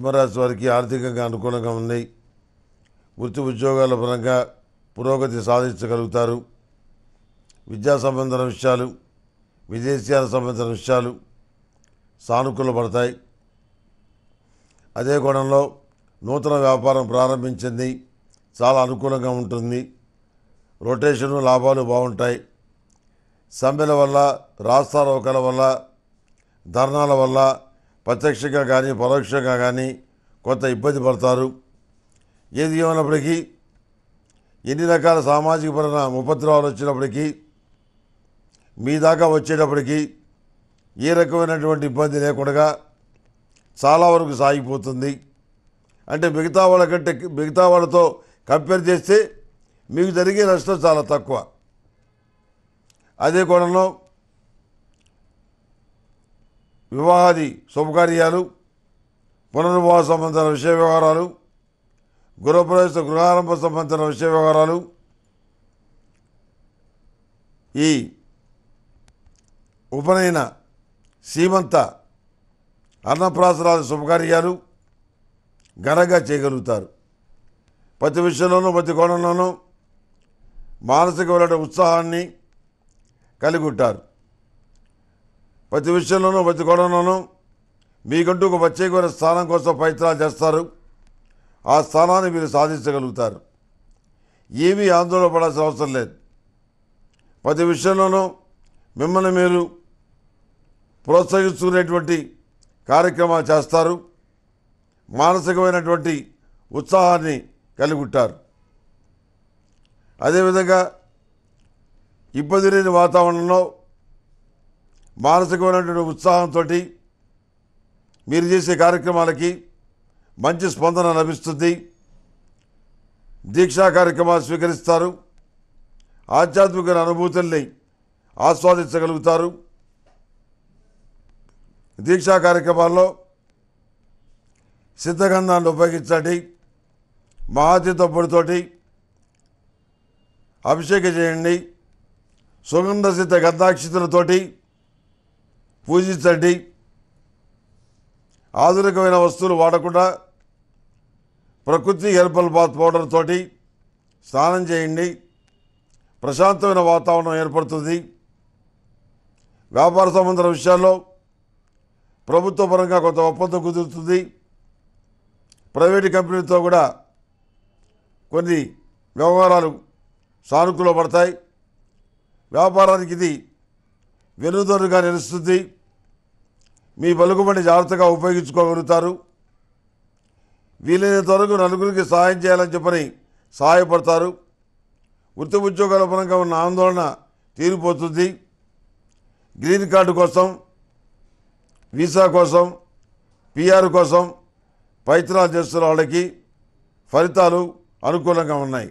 సింహరాశి వారికి ఆర్థికంగా అనుకూలంగా ఉన్నాయి వృత్తి ఉద్యోగాల పరంగా పురోగతి సాధించగలుగుతారు విద్యా సంబంధన విషయాలు విదేశీయాల సంబంధన విషయాలు సానుకూల పడతాయి అదే కోణంలో నూతన వ్యాపారం ప్రారంభించింది చాలా అనుకూలంగా ఉంటుంది రొటేషను లాభాలు బాగుంటాయి సమ్మెల వల్ల రాస్తారోకల వల్ల ధర్నాల వల్ల ప్రత్యక్షంగా కానీ పరోక్షంగా కానీ కొంత ఇబ్బంది పడతారు ఏది ఏమైనప్పటికీ ఎన్ని రకాల సామాజిక పరమైన ఉపద్రవాలు వచ్చినప్పటికీ మీ దాకా వచ్చేటప్పటికీ ఏ రకమైనటువంటి ఇబ్బంది లేకుండా చాలా వరకు సాగిపోతుంది అంటే మిగతా వాళ్ళకంటే మిగతా వాళ్ళతో కంపేర్ చేస్తే మీకు జరిగే నష్టం చాలా తక్కువ అదే కోణంలో వివాహాది శుభకార్యాలు పునర్వివాహ సంబంధించిన విషయ వ్యవహారాలు గృహప్రవేశ గృహారంభ సంబంధించిన విషయ వ్యవహారాలు ఈ ఉపనయన సీమంత అన్నప్రాసరాది శుభకార్యాలు ఘనంగా చేయగలుగుతారు ప్రతి విషయంలోనూ ప్రతి కోణంలోనూ మానసిక ఉత్సాహాన్ని కలిగి ఉంటారు ప్రతి విషయంలోనూ ప్రతి గొడవలోనూ మీకంటూ ఒక ప్రత్యేకమైన స్థానం కోసం ప్రయత్నాలు చేస్తారు ఆ స్థానాన్ని మీరు సాధించగలుగుతారు ఏమీ ఆందోళన పడాల్సిన అవసరం లేదు ప్రతి విషయంలోనూ మిమ్మల్ని మీరు ప్రోత్సహించుకునేటువంటి కార్యక్రమాలు చేస్తారు మానసికమైనటువంటి ఉత్సాహాన్ని కలిగి ఉంటారు అదేవిధంగా ఇబ్బంది లేని వాతావరణంలో మానసికమైనటువంటి ఉత్సాహంతో మీరు చేసే కార్యక్రమాలకి మంచి స్పందన లభిస్తుంది దీక్షా కార్యక్రమాలు స్వీకరిస్తారు ఆధ్యాత్మిక అనుభూతుల్ని ఆస్వాదించగలుగుతారు దీక్షా కార్యక్రమాల్లో సిద్ధగంధాన్ని ఉపయోగించండి మహాతీతో పొడితోటి అభిషేకం చేయండి సుగంధ సిద్ధ గంధాక్షితులతోటి పూజించండి ఆధునికమైన వస్తువులు వాడకుండా ప్రకృతి హెర్బల్ బాత్ పౌడర్ తోటి స్నానం చేయండి ప్రశాంతమైన వాతావరణం ఏర్పడుతుంది వ్యాపార సంబంధ విషయాల్లో ప్రభుత్వ పరంగా కొంత ఒప్పందం కుదురుతుంది ప్రైవేటు కంపెనీలతో కూడా కొన్ని వ్యవహారాలు సానుకూలపడతాయి వ్యాపారానికి ఇది వెనుదొరుగా నిలుస్తుంది మీ పలుకుబడి జాగ్రత్తగా ఉపయోగించుకోగలుగుతారు వీలైనంత వరకు నలుగురికి సహాయం చేయాలని చెప్పని సహాయపడతారు వృత్తి ఉద్యోగాల పరంగా ఉన్న ఆందోళన తీరిపోతుంది గ్రీన్ కార్డు కోసం వీసా కోసం పిఆర్ కోసం ప్రయత్నాలు చేస్తున్న వాళ్ళకి ఫలితాలు అనుకూలంగా ఉన్నాయి